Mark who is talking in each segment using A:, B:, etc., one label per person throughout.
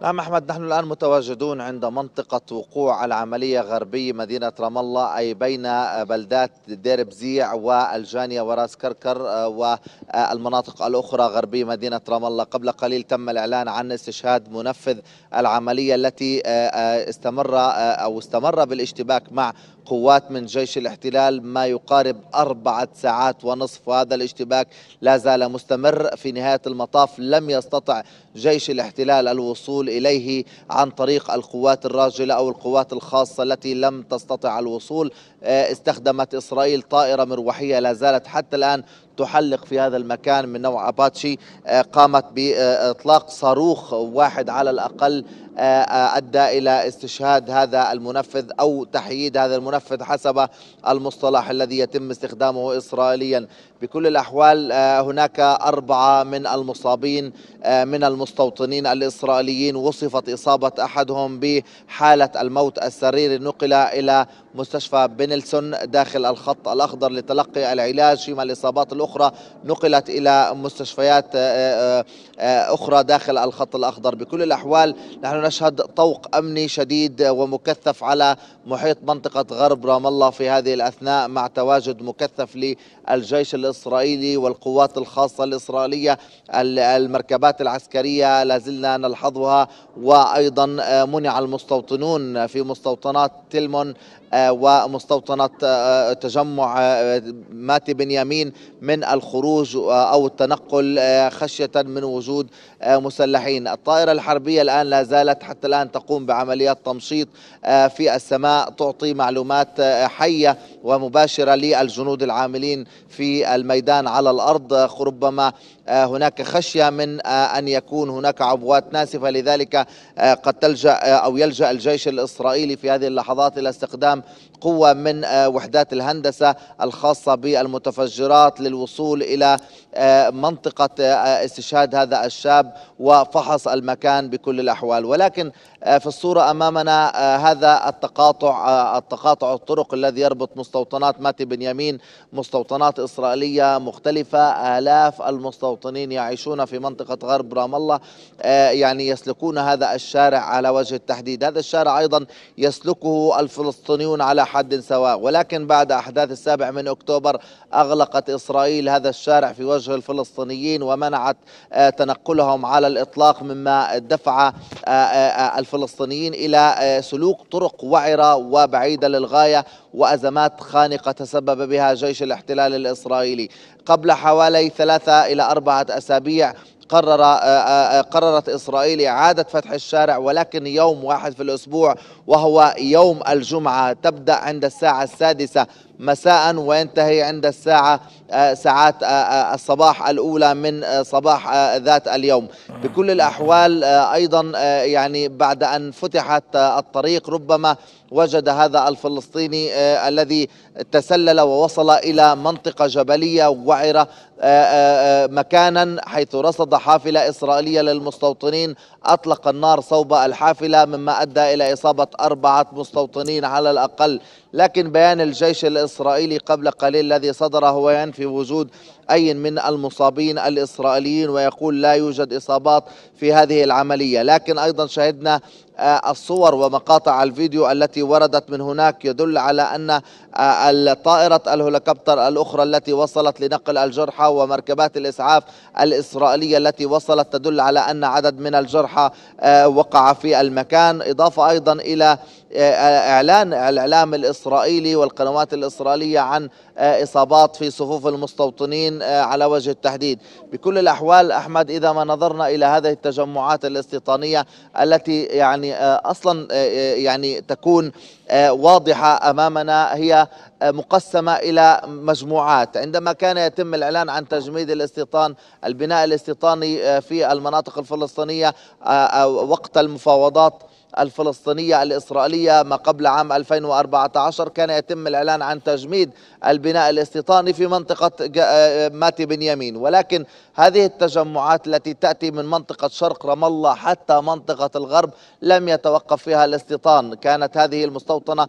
A: نعم أحمد نحن الآن متواجدون عند منطقة وقوع العملية غربي مدينة رام الله أي بين بلدات دير بزيع والجانية وراس كركر آه، والمناطق الأخرى غربي مدينة رام الله قبل قليل تم الإعلان عن استشهاد منفذ العملية التي آه، آه، استمر أو استمر بالاشتباك مع قوات من جيش الاحتلال ما يقارب أربعة ساعات ونصف وهذا الاشتباك لا زال مستمر في نهاية المطاف لم يستطع جيش الاحتلال الوصول إليه عن طريق القوات الراجلة أو القوات الخاصة التي لم تستطع الوصول آه، استخدمت إسرائيل طائرة مروحية لا زالت حتى الآن تحلق في هذا المكان من نوع أباتشي آه، قامت بإطلاق صاروخ واحد على الأقل آه، آه، أدى إلى استشهاد هذا المنفذ أو تحييد هذا المنفذ حسب المصطلح الذي يتم استخدامه إسرائيليا بكل الأحوال هناك أربعة من المصابين من المستوطنين الإسرائيليين وصفت إصابة أحدهم بحالة الموت السرير نقل إلى مستشفى بنلسون داخل الخط الأخضر لتلقي العلاج فيما الإصابات الأخرى نقلت إلى مستشفيات آه، آه، آه، أخرى داخل الخط الأخضر بكل الأحوال نحن نشهد طوق أمني شديد ومكثف على محيط منطقة غرب رام الله في هذه الأثناء مع تواجد مكثف للجيش الإسرائيلي والقوات الخاصة الإسرائيلية المركبات العسكرية لازلنا نلحظها وأيضا منع المستوطنون في مستوطنات تلمون ومستوطنة آه، آه، تجمع آه، ماتي بنيامين من الخروج أو التنقل خشية من وجود مسلحين الطائرة الحربية الآن لا زالت حتى الآن تقوم بعمليات تمشيط في السماء تعطي معلومات حية ومباشرة للجنود العاملين في الميدان على الأرض ربما آه، هناك خشية من آه، أن يكون هناك عبوات ناسفة لذلك آه، قد تلجأ أو يلجأ الجيش الإسرائيلي في هذه اللحظات إلى استخدام قوة من آه، وحدات الهندسة الخاصة بالمتفجرات للوصول إلى آه، منطقة آه، استشهاد هذا الشاب وفحص المكان بكل الأحوال ولكن في الصورة أمامنا هذا التقاطع التقاطع الطرق الذي يربط مستوطنات ماتي بنيامين مستوطنات إسرائيلية مختلفة آلاف المستوطنين يعيشون في منطقة غرب رام الله يعني يسلكون هذا الشارع على وجه التحديد هذا الشارع أيضا يسلكه الفلسطينيون على حد سواء ولكن بعد أحداث السابع من أكتوبر أغلقت إسرائيل هذا الشارع في وجه الفلسطينيين ومنعت آه، تنقلهم على الإطلاق مما دفع آه، آه، الفلسطينيين إلى سلوك طرق وعرة وبعيدة للغاية وأزمات خانقة تسبب بها جيش الاحتلال الإسرائيلي قبل حوالي ثلاثة إلى أربعة أسابيع قرر آه، آه، آه، قررت إسرائيل إعادة فتح الشارع ولكن يوم واحد في الأسبوع وهو يوم الجمعة تبدأ عند الساعة السادسة مساء وينتهي عند الساعة آه، ساعات آه، آه، الصباح الأولى من صباح ذات اليوم بكل الأحوال أيضا يعني بعد أن فتحت الطريق ربما وجد هذا الفلسطيني الذي تسلل ووصل إلى منطقة جبلية وعرة مكانا حيث رصد حافلة إسرائيلية للمستوطنين أطلق النار صوب الحافلة مما أدى إلى إصابة أربعة مستوطنين على الأقل لكن بيان الجيش الإسرائيلي قبل قليل الذي صدر هو ينفي وجود أي من المصابين الإسرائيليين ويقول لا يوجد إصابات في هذه العملية لكن أيضا شهدنا آه، الصور ومقاطع الفيديو التي وردت من هناك يدل على أن آه، الطائرة الهليكوبتر الأخرى التي وصلت لنقل الجرحى ومركبات الإسعاف الإسرائيلية التي وصلت تدل على أن عدد من الجرحى آه، وقع في المكان إضافة أيضا إلى إعلان الإعلام الإسرائيلي والقنوات الإسرائيلية عن إصابات في صفوف المستوطنين على وجه التحديد بكل الأحوال أحمد إذا ما نظرنا إلى هذه التجمعات الاستيطانية التي يعني يعني آه، اصلا آه، آه، يعني تكون واضحه امامنا هي مقسمة إلى مجموعات عندما كان يتم الإعلان عن تجميد الاستيطان البناء الاستيطاني آه، في المناطق الفلسطينية آه، آه، وقت المفاوضات الفلسطينية الإسرائيلية ما قبل عام 2014 كان يتم الإعلان عن تجميد البناء الاستيطاني في منطقة ماتي بنيامين ولكن هذه التجمعات التي تأتي من منطقة شرق رام الله حتى منطقة الغرب لم يتوقف فيها الاستيطان كانت هذه المستوطنة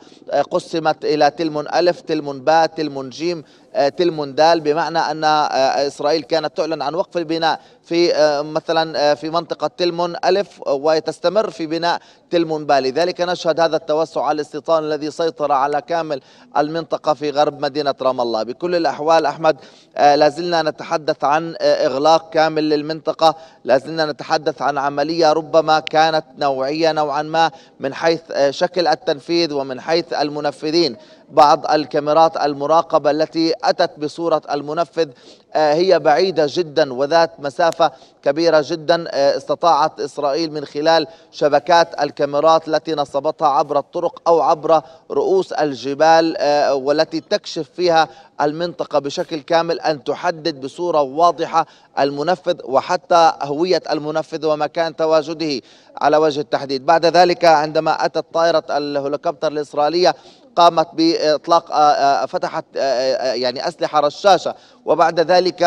A: قسمت إلى تلمون ألف ألف تلمون باء تلمون جيم آه، تلمون دال بمعنى أن آه، إسرائيل كانت تعلن عن وقف البناء في آه، مثلا في منطقة تلمون ألف وتستمر في بناء تلمون باء لذلك نشهد هذا التوسع الاستيطان الذي سيطر على كامل المنطقة في غرب مدينة رام الله بكل الأحوال أحمد لازلنا نتحدث عن إغلاق كامل للمنطقة لازلنا نتحدث عن عملية ربما كانت نوعية نوعا ما من حيث شكل التنفيذ ومن حيث المنفذين بعض الكاميرات المراقبة التي أتت بصورة المنفذ آه، هي بعيدة جدا وذات مسافة كبيرة جدا آه، استطاعت إسرائيل من خلال شبكات الكاميرات التي نصبتها عبر الطرق أو عبر رؤوس الجبال آه، والتي تكشف فيها المنطقة بشكل كامل أن تحدد بصورة واضحة المنفذ وحتى هوية المنفذ ومكان تواجده على وجه التحديد بعد ذلك عندما أتت طائرة الهليكوبتر الإسرائيلية قامت باطلاق آه، آه، فتحت آه، يعني اسلحه رشاشه وبعد ذلك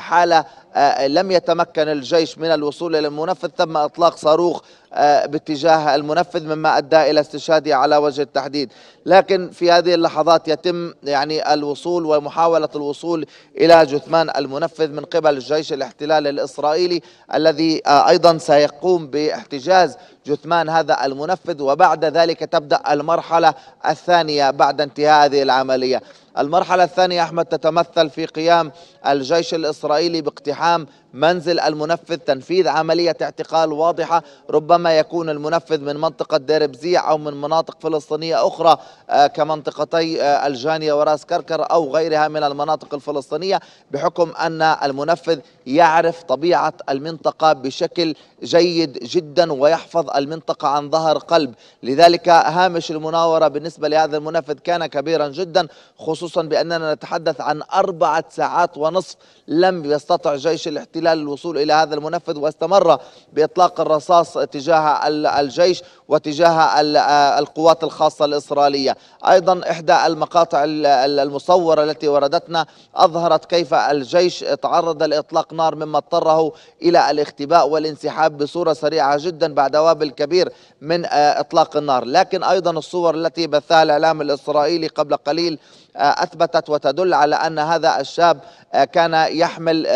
A: حاله آه، لم يتمكن الجيش من الوصول إلى المنفذ تم إطلاق صاروخ آه، باتجاه المنفذ مما أدى إلى استشهاده على وجه التحديد لكن في هذه اللحظات يتم يعني الوصول ومحاولة الوصول إلى جثمان المنفذ من قبل الجيش الاحتلال الإسرائيلي الذي آه، أيضا سيقوم باحتجاز جثمان هذا المنفذ وبعد ذلك تبدأ المرحلة الثانية بعد انتهاء هذه العملية المرحلة الثانية أحمد تتمثل في قيام الجيش الإسرائيلي باقتحام منزل المنفذ تنفيذ عملية اعتقال واضحة ربما يكون المنفذ من منطقة ديربزيع أو من مناطق فلسطينية أخرى آه، كمنطقتي آه، الجانية وراس كركر أو غيرها من المناطق الفلسطينية بحكم أن المنفذ يعرف طبيعة المنطقة بشكل جيد جدا ويحفظ المنطقة عن ظهر قلب لذلك هامش المناورة بالنسبة لهذا المنفذ كان كبيرا جدا خصوصا خصوصا بأننا نتحدث عن أربعة ساعات ونصف لم يستطع جيش الاحتلال الوصول إلى هذا المنفذ واستمر بإطلاق الرصاص تجاه الجيش وتجاه آه، القوات الخاصة الإسرائيلية أيضا إحدى المقاطع المصورة التي وردتنا أظهرت كيف الجيش تعرض لإطلاق نار مما اضطره إلى الاختباء والانسحاب بصورة سريعة جدا بعد وابل كبير من آه، إطلاق النار لكن أيضا الصور التي بثها الإعلام الإسرائيلي قبل قليل آه، أثبتت وتدل على أن هذا الشاب كان يحمل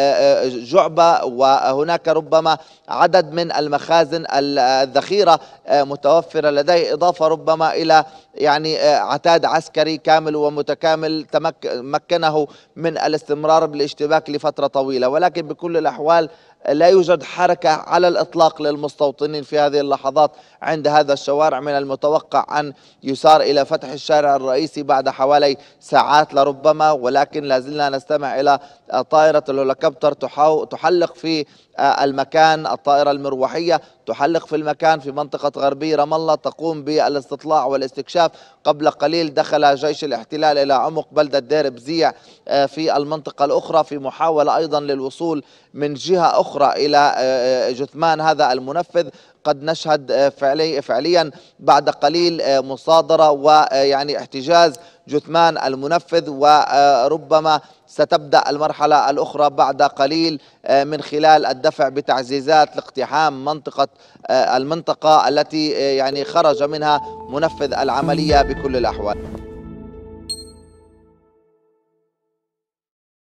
A: جعبة وهناك ربما عدد من المخازن الذخيرة متوفرة لديه إضافة ربما إلى يعني آه، عتاد عسكري كامل ومتكامل تمكنه من الاستمرار بالاشتباك لفترة طويلة ولكن بكل الأحوال لا يوجد حركة على الإطلاق للمستوطنين في هذه اللحظات عند هذا الشوارع من المتوقع أن يسار إلى فتح الشارع الرئيسي بعد حوالي ساعات لربما ولكن لازلنا نستمع إلى طائرة الهليكوبتر تحلق في آه، المكان الطائرة المروحية تحلق في المكان في منطقة غربي رام الله تقوم بالاستطلاع والاستكشاف قبل قليل دخل جيش الاحتلال إلى عمق بلدة دير بزيع آه، في المنطقة الأخرى في محاولة أيضا للوصول من جهة أخرى أخرى إلى آه، آه، جثمان هذا المنفذ قد نشهد آه، فعلي فعليا بعد قليل مصادرة ويعني احتجاز جثمان المنفذ وربما ستبدأ المرحلة الأخرى بعد قليل من خلال الدفع بتعزيزات لاقتحام منطقة المنطقة التي يعني خرج منها منفذ العملية بكل الأحوال